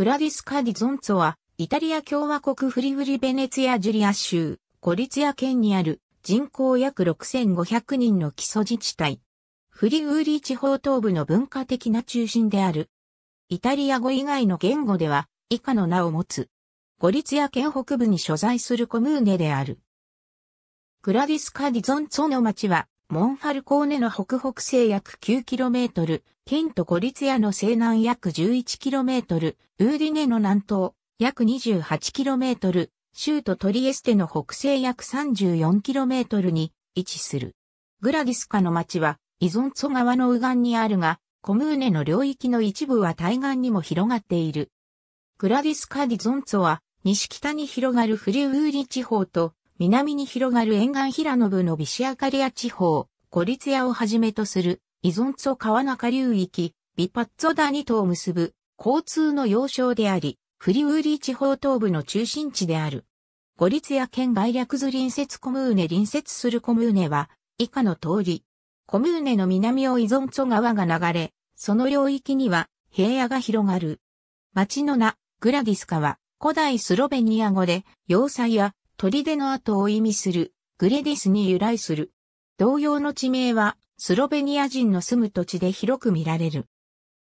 グラディス・カディゾンツォは、イタリア共和国フリフリベネツィア・ジュリア州、コリツィア県にある人口約6500人の基礎自治体。フリウーリー地方東部の文化的な中心である。イタリア語以外の言語では以下の名を持つ。ゴリツィア県北部に所在するコムーネである。グラディス・カディゾンツォの町はモンファルコーネの北北西約 9km、ケント・コリツヤの西南約 11km、ウーディネの南東約 28km、州都トリエステの北西約 34km に位置する。グラディスカの町はイゾンツォ川の右岸にあるが、コムーネの領域の一部は対岸にも広がっている。グラディスカ・ディゾンツォは、西北に広がるフリウーリ地方と、南に広がる沿岸平野部のビシアカリア地方、ゴリツヤをはじめとする、イゾンツォ川中流域、ビパッツォダニトを結ぶ、交通の要衝であり、フリウーリー地方東部の中心地である。ゴリツヤ県外略図隣接コムーネ隣接するコムーネは、以下の通り。コムーネの南をイゾンツォ川が流れ、その領域には平野が広がる。町の名、グラディスカは、古代スロベニア語で、要塞や砦の跡を意味するグレディスに由来する。同様の地名はスロベニア人の住む土地で広く見られる。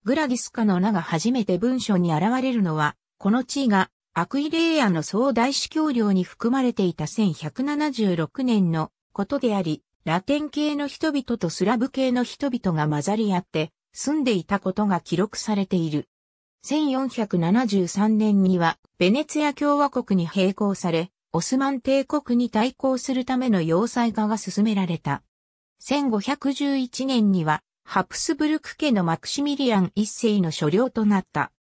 グラディスカの名が初めて文章に現れるのは、この地位がアクイレイアの総大司教領に含まれていた1176年のことであり、ラテン系の人々とスラブ系の人々が混ざり合って住んでいたことが記録されている。1473年にはベネツィア共和国に並行され、オスマン帝国に対抗するための要塞化が進められた。1511年には、ハプスブルク家のマクシミリアン一世の所領となった。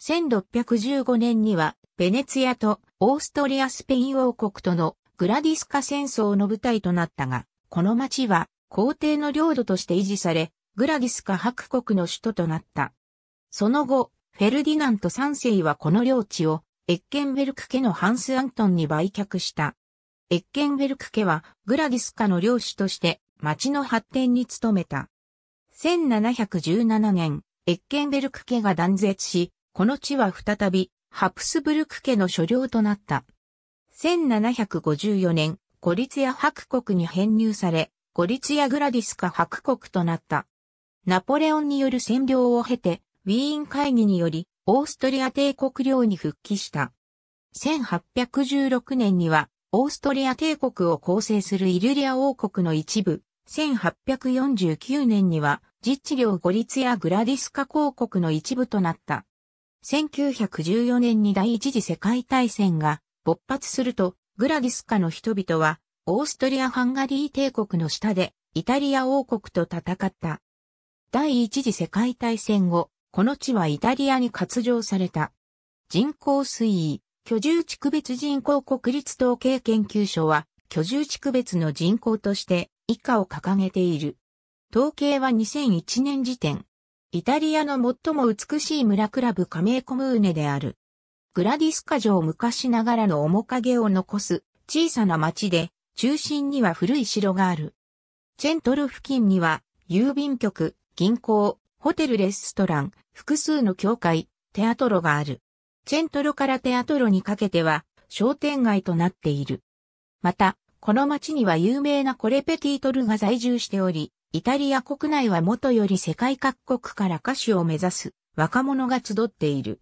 1615年には、ベネツィアとオーストリアスペイン王国とのグラディスカ戦争の舞台となったが、この町は皇帝の領土として維持され、グラディスカ白国の首都となった。その後、フェルディナント三世はこの領地をエッケンベルク家のハンス・アントンに売却した。エッケンベルク家はグラディス家の領主として町の発展に努めた。1717年、エッケンベルク家が断絶し、この地は再びハプスブルク家の所領となった。1754年、ゴリツヤ白国に編入され、ゴリツヤグラディスカ白国となった。ナポレオンによる占領を経て、ウィーン会議により、オーストリア帝国領に復帰した。1816年には、オーストリア帝国を構成するイルリア王国の一部、1849年には、実地領五立やグラディスカ公国の一部となった。1914年に第一次世界大戦が勃発すると、グラディスカの人々は、オーストリア・ハンガリー帝国の下で、イタリア王国と戦った。第一次世界大戦後、この地はイタリアに割譲された。人口推移、居住地区別人口国立統計研究所は、居住地区別の人口として以下を掲げている。統計は2001年時点。イタリアの最も美しい村クラブ加盟コムーネである。グラディスカ城昔ながらの面影を残す小さな町で、中心には古い城がある。チェントル付近には、郵便局、銀行、ホテルレストラン、複数の教会、テアトロがある。チェントロからテアトロにかけては商店街となっている。また、この町には有名なコレペティトルが在住しており、イタリア国内はもとより世界各国から歌手を目指す若者が集っている。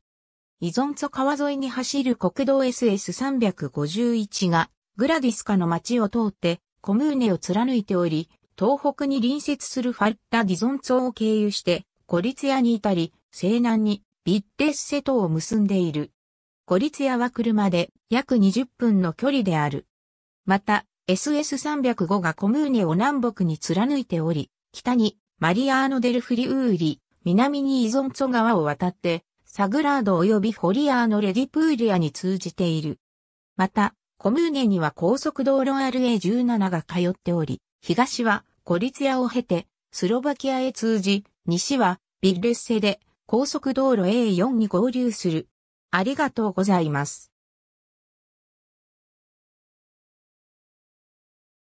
依存と川沿いに走る国道 SS351 がグラディスカの町を通ってコムーネを貫いており、東北に隣接するファッタ・ディゾンツォを経由して、コリツヤに至り、西南にビッテスセトを結んでいる。コリツヤは車で約20分の距離である。また、SS305 がコムーネを南北に貫いており、北にマリアーノ・デル・フリウーリ、南にイゾンツォ川を渡って、サグラード及びホリアーノ・レディプーリアに通じている。また、コムーネには高速道路 RA17 が通っており、東はゴリツヤを経て、スロバキアへ通じ、西はビッレッセで高速道路 A4 に合流する。ありがとうございます。